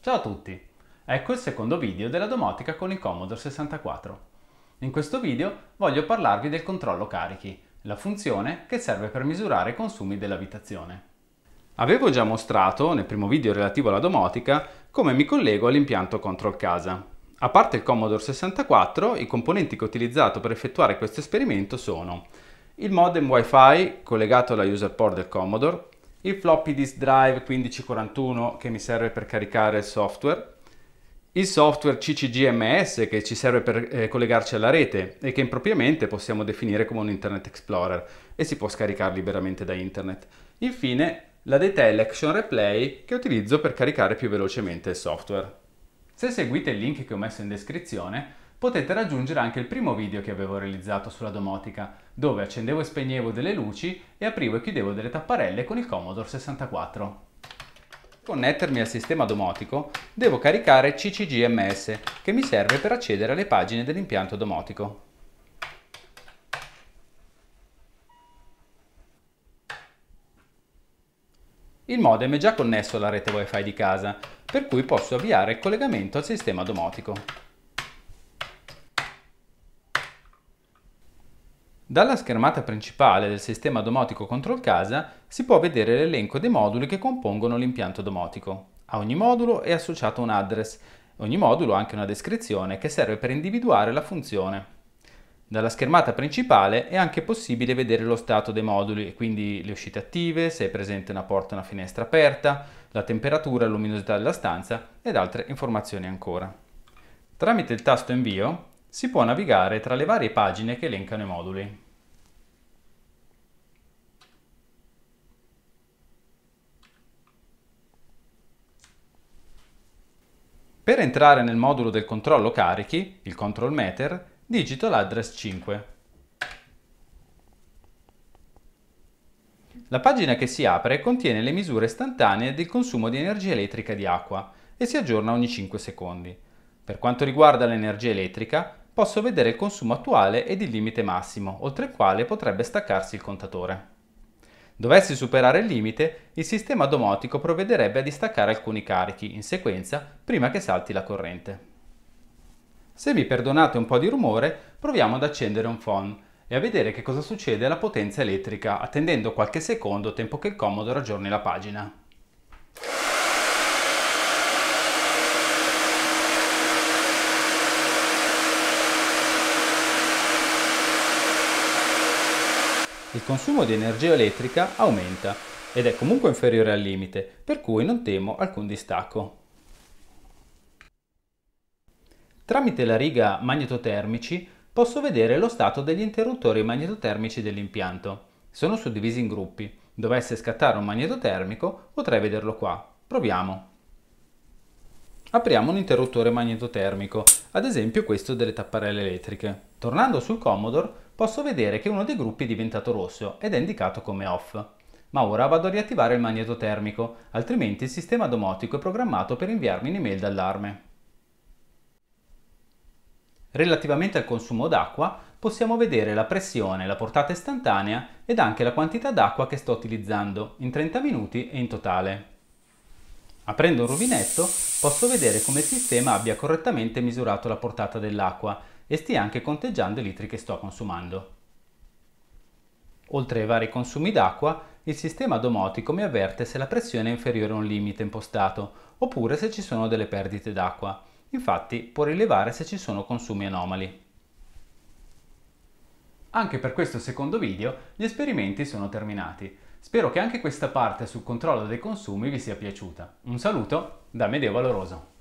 Ciao a tutti! Ecco il secondo video della domotica con il Commodore 64. In questo video voglio parlarvi del controllo carichi, la funzione che serve per misurare i consumi dell'abitazione. Avevo già mostrato, nel primo video relativo alla domotica, come mi collego all'impianto Control Casa. A parte il Commodore 64, i componenti che ho utilizzato per effettuare questo esperimento sono il modem WiFi collegato alla user port del Commodore, il floppy disk drive 1541 che mi serve per caricare il software, il software CCGMS che ci serve per eh, collegarci alla rete e che impropriamente possiamo definire come un Internet Explorer e si può scaricare liberamente da internet. Infine la Detail Action Replay che utilizzo per caricare più velocemente il software. Se seguite il link che ho messo in descrizione potete raggiungere anche il primo video che avevo realizzato sulla domotica, dove accendevo e spegnevo delle luci e aprivo e chiudevo delle tapparelle con il Commodore 64. Per connettermi al sistema domotico devo caricare CCGMS che mi serve per accedere alle pagine dell'impianto domotico. Il modem è già connesso alla rete wifi di casa, per cui posso avviare il collegamento al sistema domotico. Dalla schermata principale del sistema domotico Control Casa si può vedere l'elenco dei moduli che compongono l'impianto domotico. A ogni modulo è associato un address, ogni modulo ha anche una descrizione che serve per individuare la funzione. Dalla schermata principale è anche possibile vedere lo stato dei moduli, quindi le uscite attive, se è presente una porta o una finestra aperta, la temperatura, la luminosità della stanza ed altre informazioni ancora. Tramite il tasto invio si può navigare tra le varie pagine che elencano i moduli. Per entrare nel modulo del controllo carichi, il control meter, digito l'address 5. La pagina che si apre contiene le misure istantanee del consumo di energia elettrica e di acqua e si aggiorna ogni 5 secondi. Per quanto riguarda l'energia elettrica, posso vedere il consumo attuale ed il limite massimo, oltre il quale potrebbe staccarsi il contatore. Dovessi superare il limite, il sistema domotico provvederebbe a distaccare alcuni carichi in sequenza prima che salti la corrente. Se vi perdonate un po' di rumore, proviamo ad accendere un phone e a vedere che cosa succede alla potenza elettrica, attendendo qualche secondo tempo che il comodo raggiorni la pagina. il consumo di energia elettrica aumenta ed è comunque inferiore al limite, per cui non temo alcun distacco. Tramite la riga magnetotermici posso vedere lo stato degli interruttori magnetotermici dell'impianto. Sono suddivisi in gruppi. Dovesse scattare un magnetotermico potrei vederlo qua. Proviamo. Apriamo un interruttore magnetotermico, ad esempio questo delle tapparelle elettriche. Tornando sul Commodore posso vedere che uno dei gruppi è diventato rosso ed è indicato come off. Ma ora vado a riattivare il magneto termico, altrimenti il sistema domotico è programmato per inviarmi un'email d'allarme. Relativamente al consumo d'acqua, possiamo vedere la pressione, la portata istantanea ed anche la quantità d'acqua che sto utilizzando, in 30 minuti e in totale. Aprendo un rubinetto posso vedere come il sistema abbia correttamente misurato la portata dell'acqua e stia anche conteggiando i litri che sto consumando. Oltre ai vari consumi d'acqua, il sistema domotico mi avverte se la pressione è inferiore a un limite impostato, oppure se ci sono delle perdite d'acqua. Infatti può rilevare se ci sono consumi anomali. Anche per questo secondo video gli esperimenti sono terminati. Spero che anche questa parte sul controllo dei consumi vi sia piaciuta. Un saluto da Medeo Valoroso.